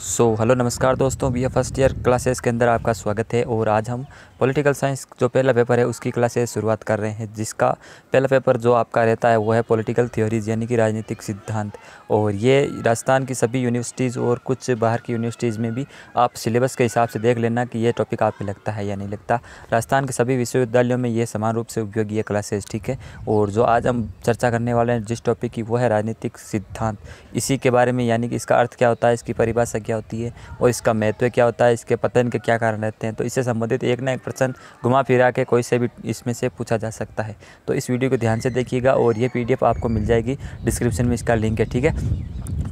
सो so, hello नमस्कार दोस्तों B first year classes के अंदर आपका स्वागत है और आज हम पॉलिटिकल साइंस जो पहला पेपर है उसकी क्लासेस शुरुआत कर रहे हैं जिसका पहला पेपर जो आपका रहता है वो है पॉलिटिकल थ्योरीज यानी कि राजनीतिक सिद्धांत और ये राजस्थान की सभी यूनिवर्सिटीज़ और कुछ बाहर की यूनिवर्सिटीज़ में भी आप सिलेबस के हिसाब से देख लेना कि ये टॉपिक आपको लगता है या नहीं लगता राजस्थान के सभी विश्वविद्यालयों में ये समान रूप से उपयोगी है क्लासेज ठीक है और जो आज हम चर्चा करने वाले हैं जिस टॉपिक की वो है राजनीतिक सिद्धांत इसी के बारे में यानी कि इसका अर्थ क्या होता है इसकी परिभाषा क्या होती है और इसका महत्व क्या होता है इसके पतन के क्या कारण रहते हैं तो इससे संबंधित एक ना एक प्रश्न घुमा फिरा के कोई से भी इसमें से पूछा जा सकता है तो इस वीडियो को ध्यान से देखिएगा और ये पी आपको मिल जाएगी डिस्क्रिप्शन में इसका लिंक है ठीक है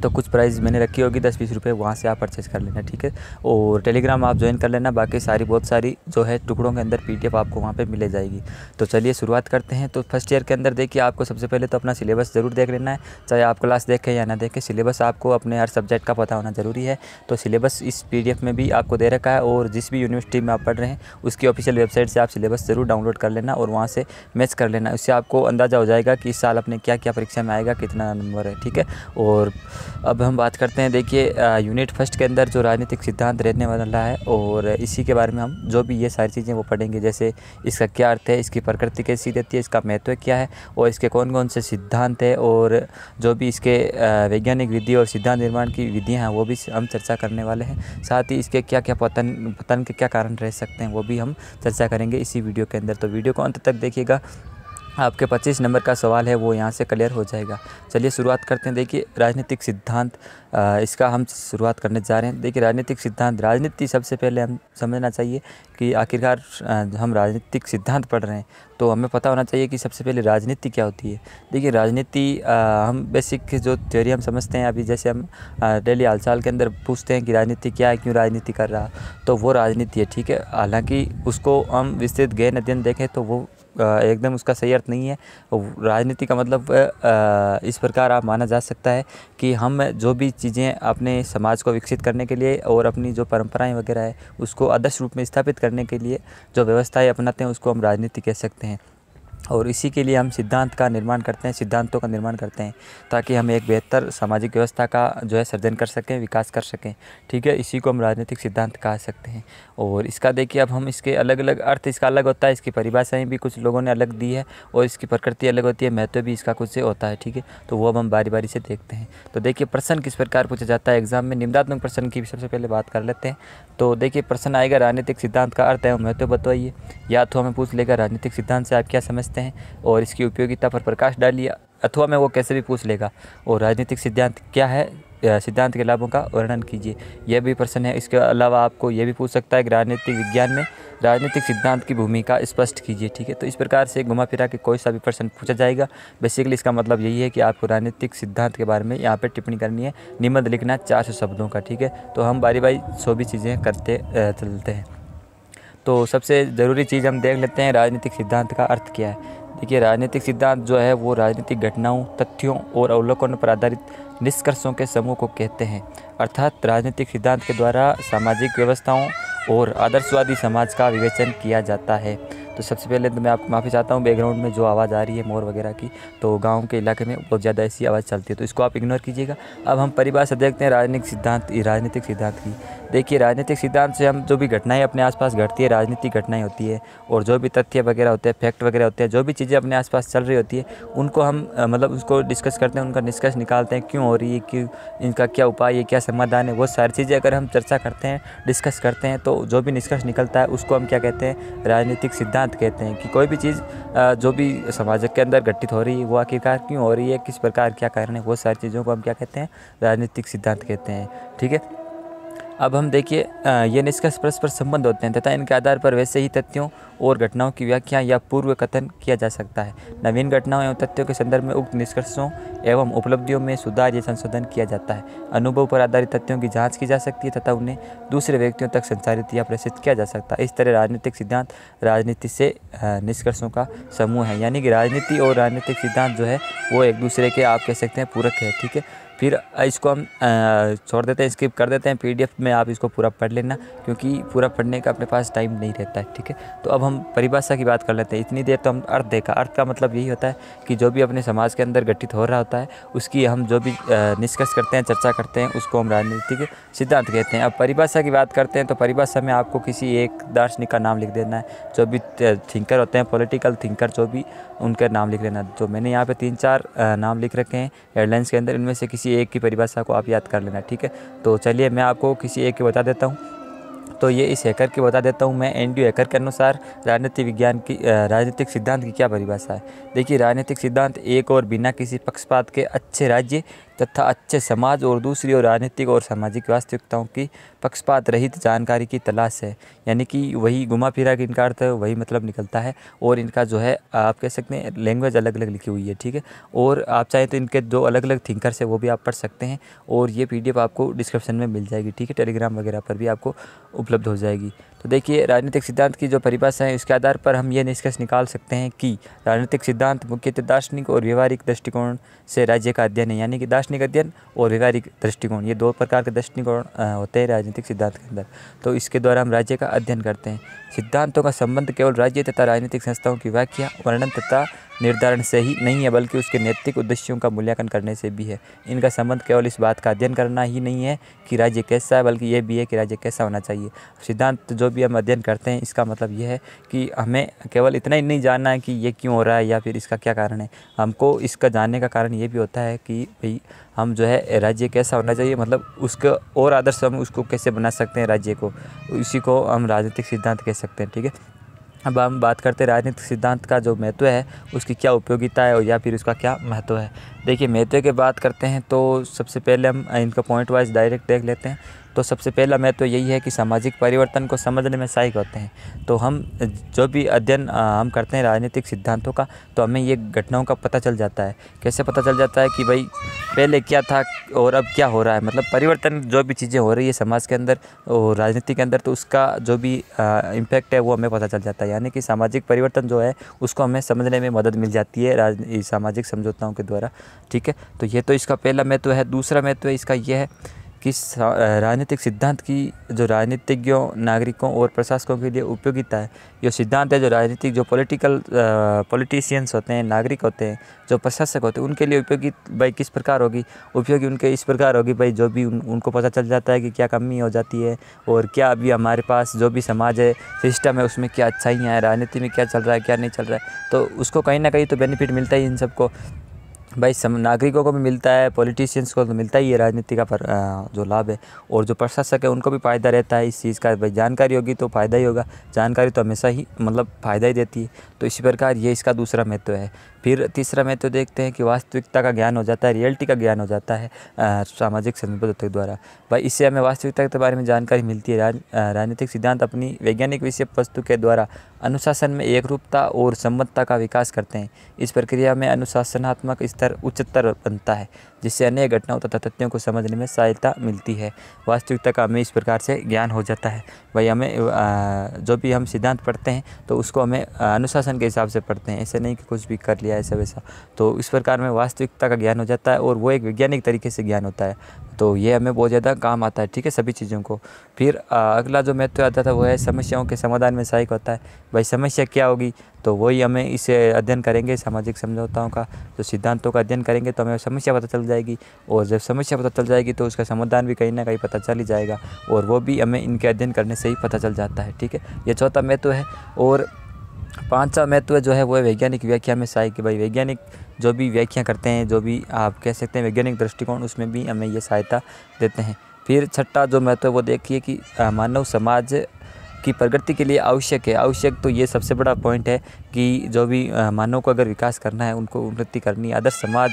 तो कुछ प्राइस मैंने रखी होगी दस बीस रुपये वहाँ से आप परचेज़ कर लेना ठीक है और टेलीग्राम आप ज्वाइन कर लेना बाकी सारी बहुत सारी जो है टुकड़ों के अंदर पी आपको वहाँ पर मिले जाएगी तो चलिए शुरुआत करते हैं तो फर्स्ट ईयर के अंदर देखिए आपको सबसे पहले तो अपना सिलेबस ज़रूर देख लेना है चाहे आप क्लास देखें या ना देखें सिलेबस आपको अपने हर सब्जेक्ट का पता होना ज़रूरी है तो सिलेबस इस पी में भी आपको दे रखा है और जिस भी यूनिवर्सिटी में आप पढ़ रहे हैं उसकी ऑफिशियल वेबसाइट से आप सिलेबस ज़रूर डाउनलोड कर लेना और वहाँ से मैच कर लेना उससे आपको अंदाज़ा हो जाएगा कि इस साल अपने क्या क्या परीक्षा में आएगा कितना नंबर है ठीक है और अब हम बात करते हैं देखिए यूनिट फर्स्ट के अंदर जो राजनीतिक सिद्धांत रहने वाला है और इसी के बारे में हम जो भी ये सारी चीज़ें वो पढ़ेंगे जैसे इसका क्या अर्थ है इसकी प्रकृति कैसी रहती है इसका महत्व क्या है और इसके कौन कौन से सिद्धांत है और जो भी इसके वैज्ञानिक विधि और सिद्धांत निर्माण की विधियाँ हैं वो भी हम चर्चा करने वाले हैं साथ ही इसके क्या क्या पतन पतन के क्या कारण रह सकते हैं वो भी हम चर्चा करेंगे इसी वीडियो के अंदर तो वीडियो को अंत तक देखिएगा आपके 25 नंबर का सवाल है वो यहाँ से क्लियर हो जाएगा चलिए शुरुआत करते हैं देखिए राजनीतिक सिद्धांत इसका हम शुरुआत करने जा रहे हैं देखिए राजनीतिक सिद्धांत राजनीति सबसे पहले हम समझना चाहिए कि आखिरकार हम राजनीतिक सिद्धांत पढ़ रहे हैं तो हमें पता होना चाहिए कि सबसे पहले राजनीति क्या होती है देखिए राजनीति हम बेसिक जो थ्योरी हम समझते हैं अभी जैसे हम डेली हालचाल के अंदर पूछते हैं कि राजनीति क्या है क्यों राजनीति कर रहा तो वो राजनीति है ठीक है हालाँकि उसको हम विस्तृत गहन अध्ययन देखें तो वो एकदम उसका सही अर्थ नहीं है राजनीति का मतलब इस प्रकार आप माना जा सकता है कि हम जो भी चीज़ें अपने समाज को विकसित करने के लिए और अपनी जो परंपराएं वगैरह है उसको आदर्श रूप में स्थापित करने के लिए जो व्यवस्थाएँ अपनाते हैं उसको हम राजनीति कह सकते हैं और इसी के लिए हम सिद्धांत का निर्माण करते हैं सिद्धांतों का निर्माण करते हैं ताकि हम एक बेहतर सामाजिक व्यवस्था का जो है सृजन कर सकें विकास कर सकें ठीक है इसी को हम राजनीतिक सिद्धांत कह सकते हैं और इसका देखिए अब हम इसके अलग अलग अर्थ इसका अलग होता है इसकी परिभाषाएँ भी कुछ लोगों ने अलग दी है और इसकी प्रकृति अलग होती है महत्व भी इसका कुछ से होता है ठीक है तो वो अब हम बारी बारी से देखते हैं तो देखिए प्रश्न किस प्रकार पूछा जाता है एग्जाम में निम्नात्मक प्रश्न की सबसे पहले बात कर लेते हैं तो देखिए प्रश्न आएगा राजनीतिक सिद्धांत का अर्थ है महत्व बताइए या तो हमें पूछ लेगा राजनीतिक सिद्धांत से आप क्या समझते सकते हैं और इसकी उपयोगिता पर प्रकाश डालिए अथवा में वो कैसे भी पूछ लेगा और राजनीतिक सिद्धांत क्या है सिद्धांत के लाभों का वर्णन कीजिए यह भी प्रश्न है इसके अलावा आपको यह भी पूछ सकता है कि राजनीतिक विज्ञान में राजनीतिक सिद्धांत की भूमिका स्पष्ट कीजिए ठीक है तो इस प्रकार से घुमा फिरा के कोई सा भी प्रश्न पूछा जाएगा बेसिकली इसका मतलब यही है कि आपको राजनीतिक सिद्धांत के बारे में यहाँ पर टिप्पणी करनी है निबंध लिखना चार शब्दों का ठीक है तो हम बारी बारी सौ भी चीज़ें करते चलते हैं तो सबसे ज़रूरी चीज़ हम देख लेते हैं राजनीतिक सिद्धांत का अर्थ क्या है देखिए राजनीतिक सिद्धांत जो है वो राजनीतिक घटनाओं तथ्यों और अवलोकन पर आधारित निष्कर्षों के समूह को कहते हैं अर्थात राजनीतिक सिद्धांत के द्वारा सामाजिक व्यवस्थाओं और आदर्शवादी समाज का विवेचन किया जाता है तो सबसे पहले तो मैं आपको माफ़ी चाहता हूँ बैकग्राउंड में जो आवाज़ आ रही है मोर वगैरह की तो गांव के इलाके में बहुत ज़्यादा ऐसी आवाज़ चलती है तो इसको आप इग्नोर कीजिएगा अब हम परिभाषा देखते हैं राजनीतिक सिद्धांत राजनीतिक सिद्धांत की देखिए राजनीतिक सिद्धांत से हम जो भी घटनाएं अपने आसपास घटती है राजनीतिक घटनाएं होती है और जो भी तथ्य वगैरह होते हैं फैक्ट वगैरह होते हैं जो भी चीज़ें अपने आसपास चल रही होती है उनको हम मतलब उसको डिस्कस करते हैं उनका निष्कर्ष निकालते हैं क्यों हो रही है क्यों इनका क्या उपाय है क्या समाधान है वो सारी चीज़ें अगर हम चर्चा करते हैं डिस्कस करते हैं तो जो भी निष्कर्ष निकलता है उसको हम क्या कहते हैं राजनीतिक सिद्धांत कहते हैं कि कोई भी चीज़ जो भी समाज के अंदर घटित हो रही है वो आखिरकार क्यों हो रही है किस प्रकार क्या कारण है वो सारी चीज़ों को हम क्या कहते हैं राजनीतिक सिद्धांत कहते हैं ठीक है अब हम देखिए ये निष्कर्ष परस्पर संबंध होते हैं तथा इनके आधार पर वैसे ही तथ्यों और घटनाओं की व्याख्या या पूर्व कथन किया जा सकता है नवीन घटनाओं एवं तथ्यों के संदर्भ में उक्त निष्कर्षों एवं उपलब्धियों में सुधार या संशोधन किया जाता है अनुभव पर आधारित तथ्यों की जाँच की जा सकती है तथा उन्हें दूसरे व्यक्तियों तक संचारित या प्रसिद्ध किया जा सकता है इस तरह राजनीतिक सिद्धांत राजनीति से निष्कर्षों का समूह है यानी कि राजनीति और राजनीतिक सिद्धांत जो है वो एक दूसरे के आप कह सकते हैं पूरक है ठीक है फिर इसको हम छोड़ देते हैं स्किप कर देते हैं पीडीएफ में आप इसको पूरा पढ़ लेना क्योंकि पूरा पढ़ने का अपने पास टाइम नहीं रहता है ठीक है तो अब हम परिभाषा की बात कर लेते हैं इतनी देर तो हम अर्थ देखा अर्थ का मतलब यही होता है कि जो भी अपने समाज के अंदर गठित हो रहा होता है उसकी हम जो भी निष्कर्ष करते हैं चर्चा करते हैं उसको हम राजनीतिक सिद्धांत कहते हैं अब परिभाषा की बात करते हैं तो परिभाषा में आपको किसी एक दार्शनिक का नाम लिख देना है जो भी थिंकर होते हैं पोलिटिकल थिंकर जो भी उनका नाम लिख लेना जो मैंने यहाँ पर तीन चार नाम लिख रखे हैं एयरलाइंस के अंदर इनमें से किसी किसी एक की परिभाषा को आप याद कर लेना ठीक है तो चलिए मैं आपको किसी एक की बता देता हूँ तो ये इस हैकर की बता देता हूँ मैं एन हैकर के अनुसार राजनीति विज्ञान की राजनीतिक सिद्धांत की क्या परिभाषा है देखिए राजनीतिक सिद्धांत एक और बिना किसी पक्षपात के अच्छे राज्य तथा अच्छे समाज और दूसरी और राजनीतिक और सामाजिक वास्तविकताओं की पक्षपात रहित जानकारी की तलाश है यानी कि वही घुमा फिरा की इनका है वही मतलब निकलता है और इनका जो है आप कह सकते हैं लैंग्वेज अलग अलग लिखी हुई है ठीक है और आप चाहें तो इनके दो अलग अलग थिंकर्स है वो भी आप पढ़ सकते हैं और ये पी आपको डिस्क्रिप्शन में मिल जाएगी ठीक है टेलीग्राम वगैरह पर भी आपको उपलब्ध हो जाएगी तो देखिए राजनीतिक सिद्धांत की जो परिभाषा है उसके आधार पर हम ये निष्कर्ष निकाल सकते हैं कि राजनीतिक सिद्धांत मुख्यतः दार्शनिक और व्यवहारिक दृष्टिकोण से राज्य का अध्ययन है यानी कि दार्शनिक अध्ययन और व्यवहारिक दृष्टिकोण ये दो प्रकार के दृष्टिकोण होते हैं राजनीतिक सिद्धांत के अंदर तो इसके द्वारा हम राज्य का अध्ययन करते हैं सिद्धांतों का संबंध केवल राज्य तथा राजनीतिक संस्थाओं की व्याख्या वर्णन तथा निर्धारण से ही नहीं है बल्कि उसके नैतिक उद्देश्यों का मूल्यांकन करने से भी है इनका संबंध केवल इस बात का अध्ययन करना ही नहीं है कि राज्य कैसा है बल्कि यह भी है कि राज्य कैसा होना चाहिए सिद्धांत जो भी हम अध्ययन करते हैं इसका मतलब यह है कि हमें केवल इतना ही नहीं जानना है कि ये क्यों हो रहा है या फिर इसका क्या कारण है हमको इसका जानने का कारण ये भी होता है कि भाई हम जो है राज्य कैसा होना चाहिए मतलब उसका और आदर्श हम उसको कैसे बना सकते हैं राज्य को इसी को हम राजनीतिक सिद्धांत कह सकते हैं ठीक है अब हम बात करते हैं राजनीतिक सिद्धांत का जो महत्व है उसकी क्या उपयोगिता है और या फिर उसका क्या महत्व है देखिए महत्व की बात करते हैं तो सबसे पहले हम इनका पॉइंट वाइज डायरेक्ट देख लेते हैं तो सबसे पहला मैं तो यही है कि सामाजिक परिवर्तन को समझने में सहायक होते हैं तो हम जो भी अध्ययन हम करते हैं राजनीतिक सिद्धांतों का तो हमें ये घटनाओं का पता चल जाता है कैसे पता चल जाता है कि भाई पहले क्या था और अब क्या हो रहा है मतलब परिवर्तन जो भी चीज़ें हो रही है समाज के अंदर और राजनीति के अंदर तो उसका जो भी इम्पैक्ट है वो हमें पता चल जाता है यानी कि सामाजिक परिवर्तन जो है उसको हमें समझने में मदद मिल जाती है राज सामाजिक समझौताओं के द्वारा ठीक है तो ये तो इसका पहला महत्व तो है दूसरा महत्व तो इसका यह है कि राजनीतिक सिद्धांत की जो राजनीतिज्ञों नागरिकों और प्रशासकों के लिए उपयोगिता है जो सिद्धांत है जो राजनीतिक जो पॉलिटिकल पॉलिटिशियंस होते हैं नागरिक होते हैं जो प्रशासक होते हैं उनके लिए उपयोगी भाई किस प्रकार होगी उपयोगी उनके इस प्रकार होगी भाई जो भी उन, उनको पता चल जाता है कि क्या कमी हो जाती है और क्या अभी हमारे पास जो भी समाज है सिस्टम है उसमें क्या अच्छाइयाँ हैं राजनीति में क्या चल रहा है क्या नहीं चल रहा है तो उसको कहीं ना कहीं तो बेनिफिट मिलता ही इन सबको भाई सम नागरिकों को भी मिलता है पॉलिटिशियंस को तो मिलता ही है राजनीति का पर, आ, जो लाभ है और जो प्रशासक है उनको भी फ़ायदा रहता है इस चीज़ का भाई जानकारी होगी तो फ़ायदा ही होगा जानकारी तो हमेशा ही मतलब फ़ायदा ही देती है तो इसी प्रकार ये इसका दूसरा महत्व है फिर तीसरा महत्व देखते हैं कि वास्तविकता का ज्ञान हो जाता है रियलिटी का ज्ञान हो जाता है सामाजिक संबंध के द्वारा भाई इससे हमें वास्तविकता के बारे में जानकारी मिलती है राजनीतिक सिद्धांत अपनी वैज्ञानिक विषय वस्तु के द्वारा अनुशासन में एकरूपता और सम्मतता का विकास करते हैं इस प्रक्रिया में अनुशासनात्मक स्तर उच्चतर बनता है जिससे अन्य घटनाओं तथा तथ्यों को समझने में सहायता मिलती है वास्तविकता का हमें इस प्रकार से ज्ञान हो जाता है वही हमें जो भी हम सिद्धांत पढ़ते हैं तो उसको हमें अनुशासन के हिसाब से पढ़ते हैं ऐसे नहीं कि कुछ भी कर लिया ऐसा वैसा तो इस प्रकार में वास्तविकता का ज्ञान हो जाता है और वो एक वैज्ञानिक तरीके से ज्ञान होता है तो ये हमें बहुत ज़्यादा काम आता है ठीक है सभी चीज़ों को फिर अगला जो महत्व आता था वो है समस्याओं के समाधान में सहायक होता है भाई समस्या क्या होगी तो वही हमें इसे अध्ययन करेंगे सामाजिक समझौताओं का जो सिद्धांतों का अध्ययन करेंगे तो हमें समस्या पता चल जाएगी और जब समस्या पता चल जाएगी तो उसका समाधान भी कहीं ना कहीं पता चल ही जाएगा और वो भी हमें इनके अध्ययन करने से ही पता चल जाता है ठीक है ये चौथा महत्व है और पाँचवा महत्व जो है वो वैज्ञानिक व्याख्या में सहायक भाई वैज्ञानिक जो भी व्याख्या करते हैं जो भी आप कह सकते हैं वैज्ञानिक दृष्टिकोण उसमें भी हमें ये सहायता देते हैं फिर छठा जो महत्व है वो देखिए कि मानव समाज की प्रगति के लिए आवश्यक है आवश्यक तो ये सबसे बड़ा पॉइंट है कि जो भी मानव को अगर विकास करना है उनको उन्नति करनी है आदर्श समाज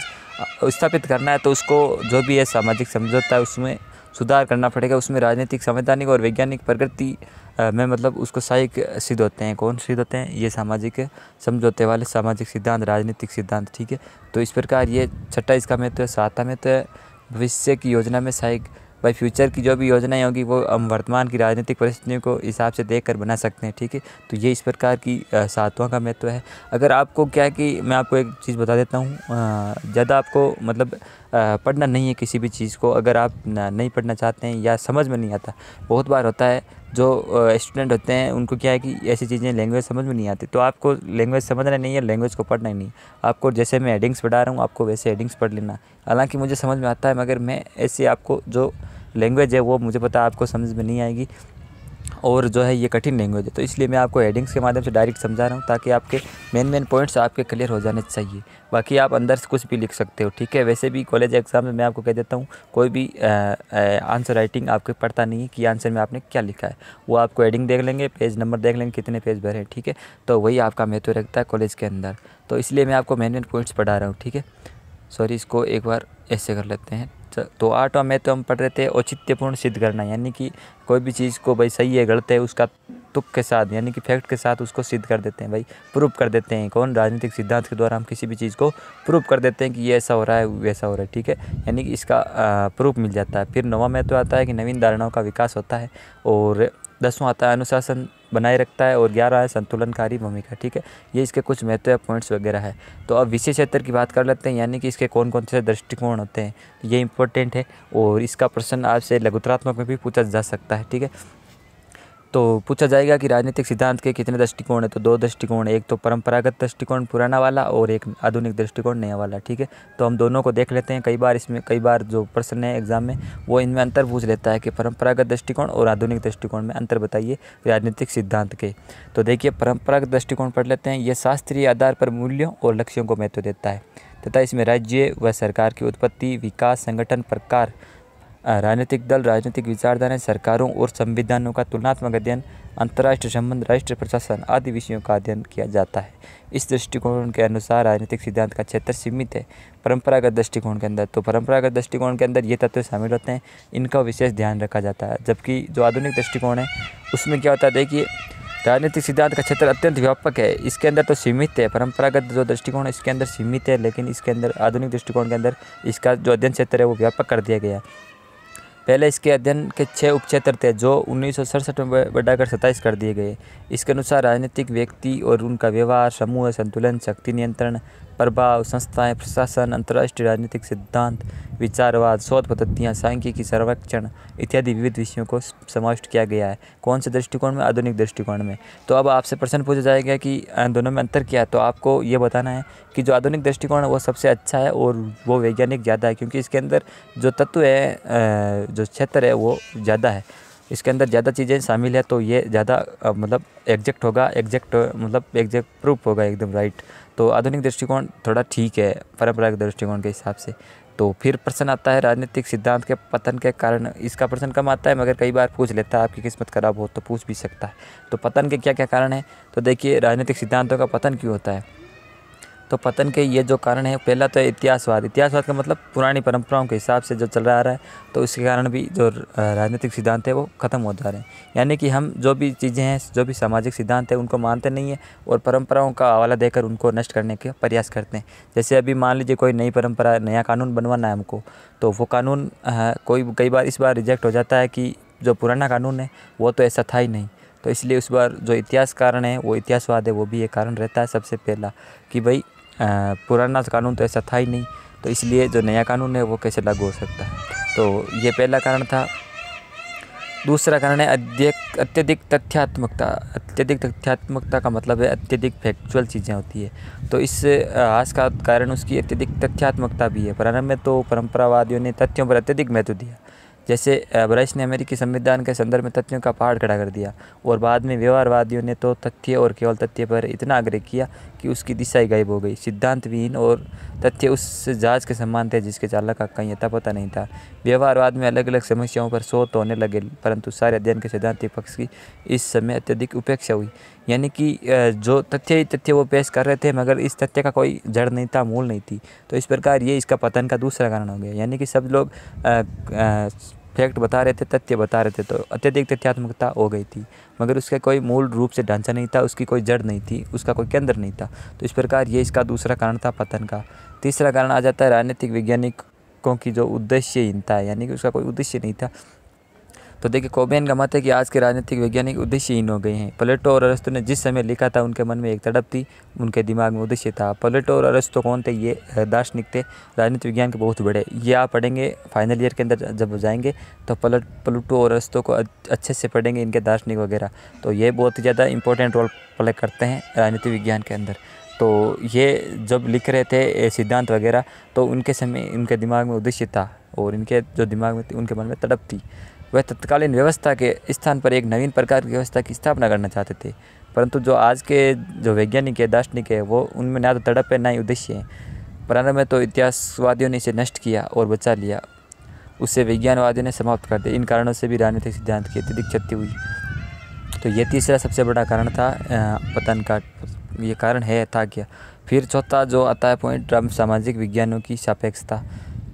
स्थापित करना है तो उसको जो भी है सामाजिक समझौता है उसमें सुधार करना पड़ेगा उसमें राजनीतिक संवैधानिक और वैज्ञानिक प्रगति में मतलब उसको सहायक सिद्ध होते हैं कौन सिद्ध होते हैं ये सामाजिक समझौते वाले सामाजिक सिद्धांत राजनीतिक सिद्धांत ठीक है तो इस प्रकार ये छठा इसका महत्व है सातवा महत्व है भविष्य की योजना में सहायक भाई फ्यूचर की जो भी योजनाएँ होगी वो हम वर्तमान की राजनीतिक परिस्थितियों को हिसाब से देख कर बना सकते हैं ठीक है तो ये इस प्रकार की सातवां का महत्व है अगर आपको क्या है कि मैं आपको एक चीज़ बता देता हूँ ज़्यादा आपको मतलब पढ़ना नहीं है किसी भी चीज़ को अगर आप नहीं पढ़ना चाहते हैं या समझ में नहीं आता बहुत बार होता है जो स्टूडेंट होते हैं उनको क्या है कि ऐसी चीज़ें लैंग्वेज समझ में नहीं आती तो आपको लैंग्वेज समझना नहीं है लैंग्वेज को पढ़ना ही नहीं आपको जैसे मैं हेडिंग्स पढ़ा रहा हूँ आपको वैसे हेडिंग्स पढ़ लेना हालांकि मुझे समझ में आता है मगर मैं ऐसे आपको जो लैंग्वेज है वो मुझे पता आपको समझ में नहीं आएगी और जो है ये कठिन लैंग्वेज है तो इसलिए मैं आपको हेडिंग्स के माध्यम से डायरेक्ट समझा रहा हूँ ताकि आपके मेन मेन पॉइंट्स आपके क्लियर हो जाने चाहिए बाकी आप अंदर से कुछ भी लिख सकते हो ठीक है वैसे भी कॉलेज एग्ज़ाम में मैं आपको कह देता हूँ कोई भी आंसर राइटिंग आपके पढ़ता नहीं है कि आंसर में आपने क्या लिखा है वो आपको हेडिंग देख लेंगे पेज नंबर देख लेंगे कितने पेज भरे हैं ठीक है तो वही आपका महत्व रखता है कॉलेज के अंदर तो इसलिए मैं आपको मेन मेन पॉइंट्स पढ़ा रहा हूँ ठीक है सॉरी इसको एक बार ऐसे कर लेते हैं तो आठ महत्व तो हम पढ़ रहे थे औचित्यपूर्ण सिद्ध करना यानी कि कोई भी चीज़ को भाई सही है गलत है उसका तुक के साथ यानी कि फैक्ट के साथ उसको सिद्ध कर देते हैं भाई प्रूफ कर देते हैं कौन राजनीतिक सिद्धांत के द्वारा हम किसी भी चीज़ को प्रूफ कर देते हैं कि ये ऐसा हो रहा है वैसा हो रहा है ठीक है यानी कि इसका प्रूफ मिल जाता है फिर नवा महत्व तो आता है कि नवीन धारणाओं का विकास होता है और दसवां आता है अनुशासन बनाए रखता है और ग्यारह है संतुलनकारी भूमिका ठीक है ये इसके कुछ महत्व या पॉइंट्स वगैरह है तो अब विशेष क्षेत्र की बात कर लेते हैं यानी कि इसके कौन कौन से दृष्टिकोण होते हैं ये इंपॉर्टेंट है और इसका प्रश्न आपसे लघुतरात्मक में भी पूछा जा सकता है ठीक है तो पूछा जाएगा कि राजनीतिक सिद्धांत के कितने दृष्टिकोण है तो दो दृष्टिकोण एक तो परंपरागत दृष्टिकोण पुराना वाला और एक आधुनिक दृष्टिकोण नया वाला ठीक है तो हम दोनों को देख लेते हैं कई बार इसमें कई बार जो प्रश्न है एग्जाम में वो इनमें अंतर पूछ लेता है कि परंपरागत दृष्टिकोण और आधुनिक दृष्टिकोण में अंतर बताइए राजनीतिक सिद्धांत के तो देखिए परंपरागत दृष्टिकोण पढ़ लेते हैं ये शास्त्रीय आधार पर मूल्यों और लक्ष्यों को महत्व देता है तथा इसमें राज्य व सरकार की उत्पत्ति विकास संगठन प्रकार राजनीतिक दल राजनीतिक विचारधारा सरकारों और संविधानों का तुलनात्मक अध्ययन अंतर्राष्ट्रीय संबंध राष्ट्रीय प्रशासन आदि विषयों का अध्ययन किया जाता है इस दृष्टिकोण के अनुसार राजनीतिक सिद्धांत का क्षेत्र सीमित है परंपरागत दृष्टिकोण के अंदर तो परंपरागत दृष्टिकोण के अंदर ये तत्व शामिल होते हैं इनका विशेष ध्यान रखा जाता है जबकि जो आधुनिक दृष्टिकोण है उसमें क्या होता है देखिए राजनीतिक सिद्धांत का क्षेत्र अत्यंत व्यापक है इसके अंदर तो सीमित है परंपरागत जो दृष्टिकोण है इसके अंदर सीमित है लेकिन इसके अंदर आधुनिक दृष्टिकोण के अंदर इसका जो अध्ययन क्षेत्र है वो व्यापक कर दिया गया है पहले इसके अध्ययन के छः उपक्षेत्र थे जो उन्नीस में बढ़ाकर सत्ताईस कर दिए गए इसके अनुसार राजनीतिक व्यक्ति और उनका व्यवहार समूह संतुलन शक्ति नियंत्रण प्रभाव संस्थाएं प्रशासन अंतर्राष्ट्रीय राजनीतिक सिद्धांत विचारवाद शोध पद्धतियाँ सांख्यिकी सर्वेक्षण इत्यादि विविध विषयों को समाविष्ट किया गया है कौन से दृष्टिकोण में आधुनिक दृष्टिकोण में तो अब आपसे प्रश्न पूछा जाएगा कि दोनों में अंतर क्या है तो आपको ये बताना है कि जो आधुनिक दृष्टिकोण है वो सबसे अच्छा है और वो वैज्ञानिक ज़्यादा है क्योंकि इसके अंदर जो तत्व है जो क्षेत्र है वो ज़्यादा है इसके अंदर ज़्यादा चीज़ें शामिल है तो ये ज़्यादा मतलब एग्जैक्ट होगा एग्जैक्ट मतलब एग्जैक्ट प्रूफ होगा एकदम राइट तो आधुनिक दृष्टिकोण थोड़ा ठीक है परंपरागत दृष्टिकोण के हिसाब से तो फिर प्रश्न आता है राजनीतिक सिद्धांत के पतन के कारण इसका प्रश्न कम आता है मगर कई बार पूछ लेता है आपकी किस्मत खराब हो तो पूछ भी सकता है तो पतन के क्या क्या कारण है तो देखिए राजनीतिक सिद्धांतों का पतन क्यों होता है तो पतन के ये जो कारण है पहला तो इतिहासवाद इतिहासवाद का मतलब पुरानी परंपराओं के हिसाब से जो चल रहा है तो उसके कारण भी जो राजनीतिक सिद्धांत है वो ख़त्म हो जा रहे हैं यानी कि हम जो भी चीज़ें हैं जो भी सामाजिक सिद्धांत है उनको मानते नहीं हैं और परंपराओं का हवाला देकर उनको नष्ट करने के प्रयास करते हैं जैसे अभी मान लीजिए कोई नई परंपरा नया कानून बनवाना है हमको तो वो कानून कोई कई बार इस बार रिजेक्ट हो जाता है कि जो पुराना कानून है वो तो ऐसा था ही नहीं तो इसलिए उस बार जो इतिहास कारण है वो इतिहासवाद है वो भी एक कारण रहता है सबसे पहला कि भाई पुराना कानून तो ऐसा था ही नहीं तो इसलिए जो नया कानून है वो कैसे लागू हो सकता है तो ये पहला कारण था दूसरा कारण है अत्यधिक अत्यधिक तथ्यात्मकता अत्यधिक तथ्यात्मकता का मतलब है अत्यधिक फैक्चुअल चीज़ें होती है तो इस आज का कारण उसकी अत्यधिक तथ्यात्मकता भी है प्रारंभ में तो परंपरावादियों ने तथ्यों पर अत्यधिक महत्व दिया जैसे ब्रश ने अमेरिकी संविधान के संदर्भ में तथ्यों का पहाड़ खड़ा कर दिया और बाद में व्यवहारवादियों ने तो तथ्य और केवल तथ्य पर इतना आग्रह किया कि उसकी दिशा ही गायब हो गई सिद्धांतविहीन और तथ्य उस जहाज के समान थे जिसके चालक का कहीं अता पता नहीं था व्यवहारवाद में अलग अलग समस्याओं पर शोध होने लगे परंतु सारे अध्ययन के सिद्धांतिक पक्ष की इस समय अत्यधिक उपेक्षा हुई यानी कि जो तथ्य ही तथ्य वो पेश कर रहे थे मगर इस तथ्य का कोई जड़ नहीं था मूल नहीं थी तो इस प्रकार ये इसका पतन का दूसरा कारण हो गया यानी कि सब लोग फैक्ट बता रहे थे तथ्य बता रहे थे तो अत्यधिक तथ्यात्मकता हो गई थी मगर उसका कोई मूल रूप से ढांचा नहीं था उसकी कोई जड़ नहीं थी उसका कोई केंद्र नहीं था तो इस प्रकार ये इसका दूसरा कारण था पतन का तीसरा कारण आ जाता है राजनीतिक वैज्ञानिकों की जो उद्देश्यहीनता है यानी कि उसका कोई उद्देश्य नहीं था तो देखिए कोबेन का मत है कि आज के राजनीतिक वैज्ञानिक उद्देश्यहीन हो गए हैं प्लेटो और अरस्तु ने जिस समय लिखा था उनके मन में एक तड़प थी उनके दिमाग में उद्देश्य था प्लेटो और अरस्तु कौन थे ये दार्शनिक थे राजनीतिक विज्ञान के बहुत बड़े ये आप पढ़ेंगे फाइनल ईयर के अंदर जब जाएंगे तो प्लट प्लूटो और अरस्तु को अच्छे से पढ़ेंगे इनके दार्शनिक वगैरह तो ये बहुत ही ज़्यादा इंपॉर्टेंट रोल प्ले करते हैं राजनीतिक विज्ञान के अंदर तो ये जब लिख रहे थे सिद्धांत वगैरह तो उनके समय उनके दिमाग में उद्देश्य था और इनके जो दिमाग में थी उनके मन में तड़प थी वह तत्कालीन व्यवस्था के स्थान पर एक नवीन प्रकार की व्यवस्था की स्थापना करना चाहते थे परंतु जो आज के जो वैज्ञानिक है दार्शनिक है वो उनमें ना तो तड़प है ना ही उद्देश्य है प्रारंभ में तो इतिहासवादियों ने इसे नष्ट किया और बचा लिया उसे विज्ञानवादियों ने समाप्त कर दिया इन कारणों से भी राजनीतिक सिद्धांत की अत्यधिक क्षति हुई तो ये तीसरा सबसे बड़ा कारण था पतन का ये कारण है था क्या फिर चौथा जो आता है पॉइंट सामाजिक विज्ञानों की सापेक्षता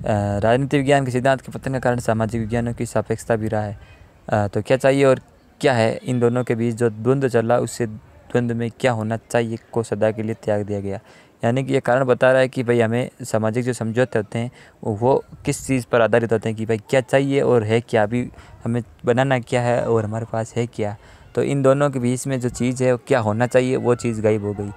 राजनीति विज्ञान के सिद्धांत के पतन के कारण सामाजिक विज्ञानों की सापेक्षता भी रहा है तो क्या चाहिए और क्या है इन दोनों के बीच जो द्वंद्व चल है उससे द्वंद्व में क्या होना चाहिए को सदा के लिए त्याग दिया गया यानी कि ये कारण बता रहा है कि भाई हमें सामाजिक जो समझौते होते हैं वो किस चीज़ पर आधारित होते हैं कि भाई क्या चाहिए और है क्या अभी हमें बनाना क्या है और हमारे पास है क्या तो इन दोनों के बीच में जो चीज़ है वो क्या होना चाहिए वो चीज़ गायब हो गई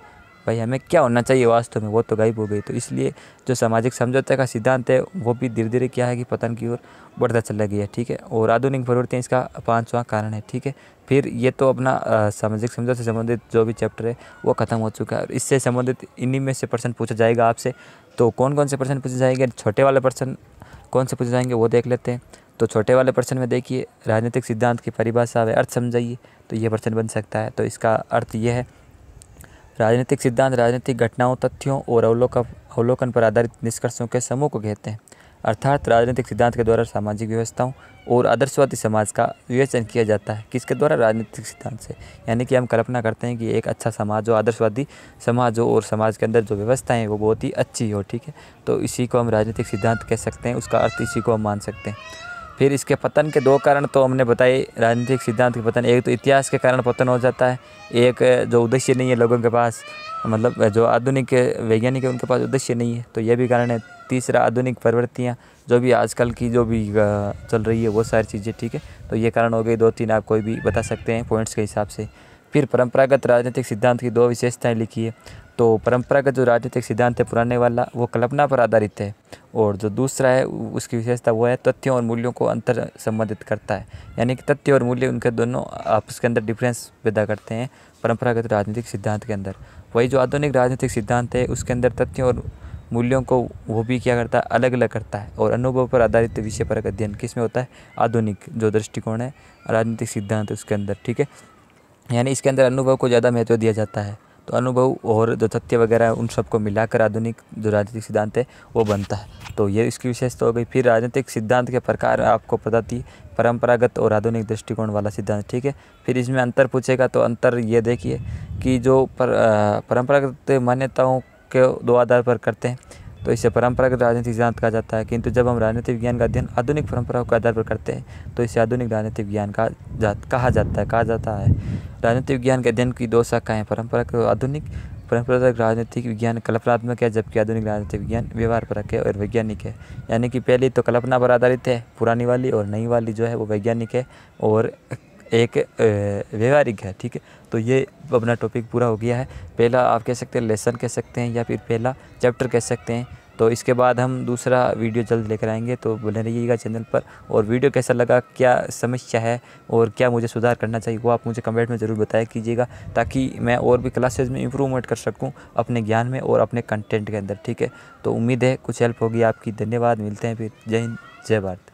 भाई हमें क्या होना चाहिए वास्तव में वो तो गायब हो गई तो इसलिए जो सामाजिक समझौते का सिद्धांत है वो भी धीरे धीरे क्या है कि पतन की ओर बढ़ता चला गया ठीक है और आधुनिक प्रवृत्तियाँ इसका पाँचवा कारण है ठीक है फिर ये तो अपना सामाजिक समझौते से संबंधित जो भी चैप्टर है वो खत्म हो चुका है और इससे संबंधित इन्हीं में से प्रश्न पूछा जाएगा आपसे तो कौन कौन से प्रश्न पूछे जाएंगे छोटे वाले प्रश्न कौन से पूछे जाएंगे वो देख लेते हैं तो छोटे वाले प्रश्न में देखिए राजनीतिक सिद्धांत की परिभाषा है अर्थ समझाइए तो ये प्रश्न बन सकता है तो इसका अर्थ ये है राजनीतिक सिद्धांत राजनीतिक घटनाओं तथ्यों और अवलोक अवलोकन पर आधारित निष्कर्षों के समूह को कहते हैं अर्थात राजनीतिक सिद्धांत के द्वारा सामाजिक व्यवस्थाओं और आदर्शवादी समाज का विवेचन किया जाता है किसके द्वारा राजनीतिक सिद्धांत से यानी कि हम कल्पना करते हैं कि एक अच्छा समाज हो आदर्शवादी समाज हो और समाज के अंदर जो व्यवस्था है वो बहुत ही अच्छी हो ठीक है तो इसी को हम राजनीतिक सिद्धांत कह सकते हैं उसका अर्थ इसी को हम मान सकते हैं फिर इसके पतन के दो कारण तो हमने बताए राजनीतिक सिद्धांत के पतन एक तो इतिहास के कारण पतन हो जाता है एक जो उद्देश्य नहीं है लोगों के पास मतलब जो आधुनिक वैज्ञानिक है उनके पास उद्देश्य नहीं है तो यह भी कारण है तीसरा आधुनिक प्रवृत्तियाँ जो भी आजकल की जो भी चल रही है वो सारी चीज़ें ठीक है तो ये कारण हो गई दो तीन आप कोई भी बता सकते हैं पॉइंट्स के हिसाब से फिर परंपरागत राजनीतिक सिद्धांत की दो विशेषताएं लिखी है तो परंपरागत जो राजनीतिक सिद्धांत है पुराने वाला वो कल्पना पर आधारित है और जो दूसरा है उसकी विशेषता वो है तथ्यों और मूल्यों को अंतर संबंधित करता है यानी कि तथ्य और मूल्य उनके दोनों आपस के अंदर डिफरेंस पैदा करते हैं परंपरागत राजनीतिक सिद्धांत के अंदर वही जो आधुनिक राजनीतिक सिद्धांत है उसके अंदर तथ्यों और मूल्यों को वो भी क्या करता है अलग अलग करता है और अनुभव पर आधारित विषय पर अध्ययन किस में होता है आधुनिक जो दृष्टिकोण है राजनीतिक सिद्धांत उसके अंदर ठीक है यानी इसके अंदर अनुभव को ज़्यादा महत्व दिया जाता है तो अनुभव और जो तथ्य वगैरह उन सबको मिलाकर आधुनिक जो राजनीतिक सिद्धांत है वो बनता है तो ये इसकी विशेषता हो गई फिर राजनीतिक सिद्धांत के प्रकार आपको पता थी परंपरागत और आधुनिक दृष्टिकोण वाला सिद्धांत ठीक है फिर इसमें अंतर पूछेगा तो अंतर ये देखिए कि जो पर, परंपरागत मान्यताओं के दो आधार पर करते हैं तो इसे परंपरागत राजनीतिक सिद्धांत कहा जाता है किंतु जब हम राजनीतिक विज्ञान का अध्ययन आधुनिक परंपराओं के आधार पर करते हैं तो इसे आधुनिक राजनीतिक विज्ञान का जा, कहा जाता है कहा जाता है राजनीतिक विज्ञान के अध्ययन की दो शाखाएँ परंपरागत आधुनिक परंपरागत राजनीतिक विज्ञान कल्पनात्मक है जबकि आधुनिक राजनीतिक विज्ञान व्यवहार परक है और वैज्ञानिक है यानी कि पहली तो कल्पना पर आधारित है पुरानी वाली और नई वाली जो है वो वैज्ञानिक है और एक व्यवहारिक है ठीक है तो ये अपना टॉपिक पूरा हो गया है पहला आप कह सकते हैं लेसन कह सकते हैं या फिर पहला चैप्टर कह सकते हैं तो इसके बाद हम दूसरा वीडियो जल्द लेकर आएंगे तो बने रहिएगा चैनल पर और वीडियो कैसा लगा क्या समस्या है और क्या मुझे सुधार करना चाहिए वो आप मुझे कमेंट में ज़रूर बताया कीजिएगा ताकि मैं और भी क्लासेज में इम्प्रूवमेंट कर सकूँ अपने ज्ञान में और अपने कंटेंट के अंदर ठीक है तो उम्मीद है कुछ हेल्प होगी आपकी धन्यवाद मिलते हैं फिर जय हिंद जय भारत